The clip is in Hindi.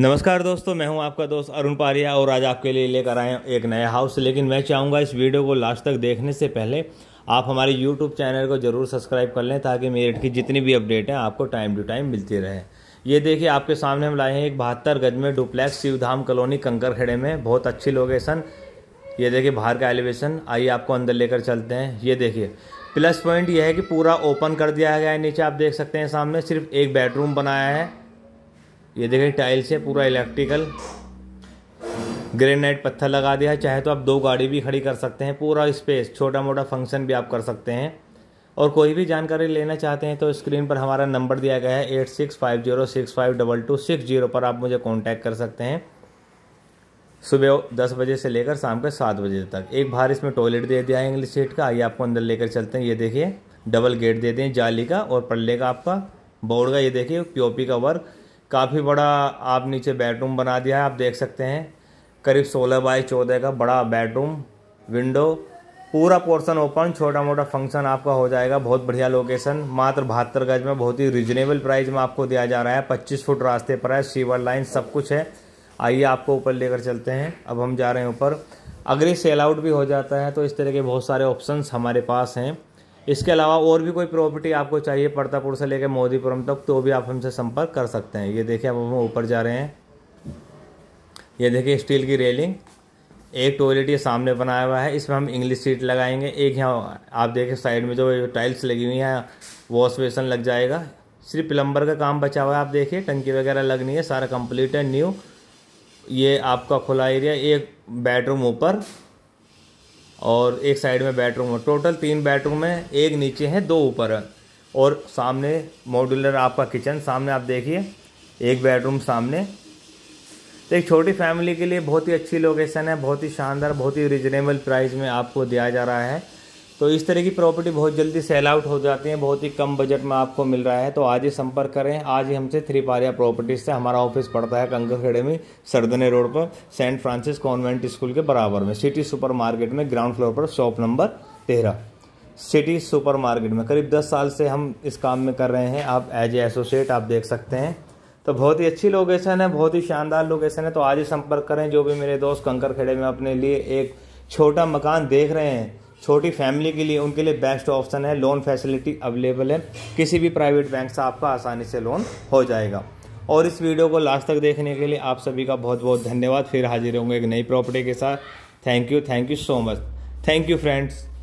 नमस्कार दोस्तों मैं हूं आपका दोस्त अरुण पारिया और आज आपके लिए लेकर आए एक नया हाउस लेकिन मैं चाहूँगा इस वीडियो को लास्ट तक देखने से पहले आप हमारे यूट्यूब चैनल को ज़रूर सब्सक्राइब कर लें ताकि मेरठ की जितनी भी अपडेट हैं आपको टाइम टू टाइम मिलती रहे ये देखिए आपके सामने हम लाए हैं एक बहत्तर गज में डुप्लेक्स शिवधाम कॉलोनी कंकर खेड़े में बहुत अच्छी लोकेशन ये देखिए बाहर का एलिवेशन आइए आपको अंदर लेकर चलते हैं ये देखिए प्लस पॉइंट यह है कि पूरा ओपन कर दिया गया है नीचे आप देख सकते हैं सामने सिर्फ एक बेडरूम बनाया है ये देखिए टाइल्स है पूरा इलेक्ट्रिकल ग्रेनाइट पत्थर लगा दिया है चाहे तो आप दो गाड़ी भी खड़ी कर सकते हैं पूरा स्पेस छोटा मोटा फंक्शन भी आप कर सकते हैं और कोई भी जानकारी लेना चाहते हैं तो स्क्रीन पर हमारा नंबर दिया गया है eight six five zero six five double two six zero पर आप मुझे कांटेक्ट कर सकते हैं सुबह दस बजे से लेकर शाम के सात बजे तक एक बाहर इसमें टॉयलेट दे दिया है इंग्लिश सीट का आइए आपको अंदर लेकर चलते हैं ये देखिए डबल गेट दे दें जाली का और पल्ले का आपका बोर्ड का ये देखिए पीओपी का वर्क काफ़ी बड़ा आप नीचे बेडरूम बना दिया है आप देख सकते हैं करीब 16 बाई 14 का बड़ा बेडरूम विंडो पूरा पोर्सन ओपन छोटा मोटा फंक्शन आपका हो जाएगा बहुत बढ़िया लोकेशन मात्र बहत्तर गज में बहुत ही रिजनेबल प्राइस में आपको दिया जा रहा है पच्चीस फुट रास्ते पर है सीवर लाइन सब कुछ है आइए आपको ऊपर लेकर चलते हैं अब हम जा रहे हैं ऊपर अगर ये सेल आउट भी हो जाता है तो इस तरह के बहुत सारे ऑप्शंस हमारे पास हैं इसके अलावा और भी कोई प्रॉपर्टी आपको चाहिए पड़तापुर से लेकर मोदीपुरम तक तो भी आप हमसे संपर्क कर सकते हैं ये देखिए अब हम ऊपर जा रहे हैं ये देखिए स्टील की रेलिंग एक टॉयलेट ये सामने बनाया हुआ है इसमें हम इंग्लिश सीट लगाएंगे एक यहाँ आप देखिए साइड में जो टाइल्स लगी हुई हैं वॉश बेसन लग जाएगा सिर्फ प्लम्बर का काम बचा हुआ है आप देखिए टंकी वगैरह लगनी है सारा कंप्लीट है न्यू ये आपका खुला एरिया एक बेडरूम ऊपर और एक साइड में बेडरूम है टोटल तीन बेडरूम है एक नीचे है दो ऊपर है और सामने मॉड्यूलर आपका किचन सामने आप देखिए एक बेडरूम सामने तो एक छोटी फैमिली के लिए बहुत ही अच्छी लोकेशन है बहुत ही शानदार बहुत ही रिजनेबल प्राइस में आपको दिया जा रहा है तो इस तरह की प्रॉपर्टी बहुत जल्दी सेल आउट हो जाती है बहुत ही कम बजट में आपको मिल रहा है तो आज ही संपर्क करें आज ही हमसे थ्री पारिया प्रॉपर्टीज से हमारा ऑफिस पड़ता है कंकर खेड़े में सरदने रोड पर सेंट फ्रांसिस कॉन्वेंट स्कूल के बराबर में सिटी सुपर मार्केट में ग्राउंड फ्लोर पर शॉप नंबर तेरह सिटी सुपर मार्केट में करीब दस साल से हम इस काम में कर रहे हैं आप एज ए एसोसिएट आप देख सकते हैं तो बहुत ही अच्छी लोकेशन है बहुत ही शानदार लोकेशन है तो आज ही संपर्क करें जो भी मेरे दोस्त कंकर खेड़े में अपने लिए एक छोटा मकान देख रहे हैं छोटी फैमिली के लिए उनके लिए बेस्ट ऑप्शन है लोन फैसिलिटी अवेलेबल है किसी भी प्राइवेट बैंक से आपका आसानी से लोन हो जाएगा और इस वीडियो को लास्ट तक देखने के लिए आप सभी का बहुत बहुत धन्यवाद फिर हाजिर होंगे एक नई प्रॉपर्टी के साथ thank you thank you so much thank you friends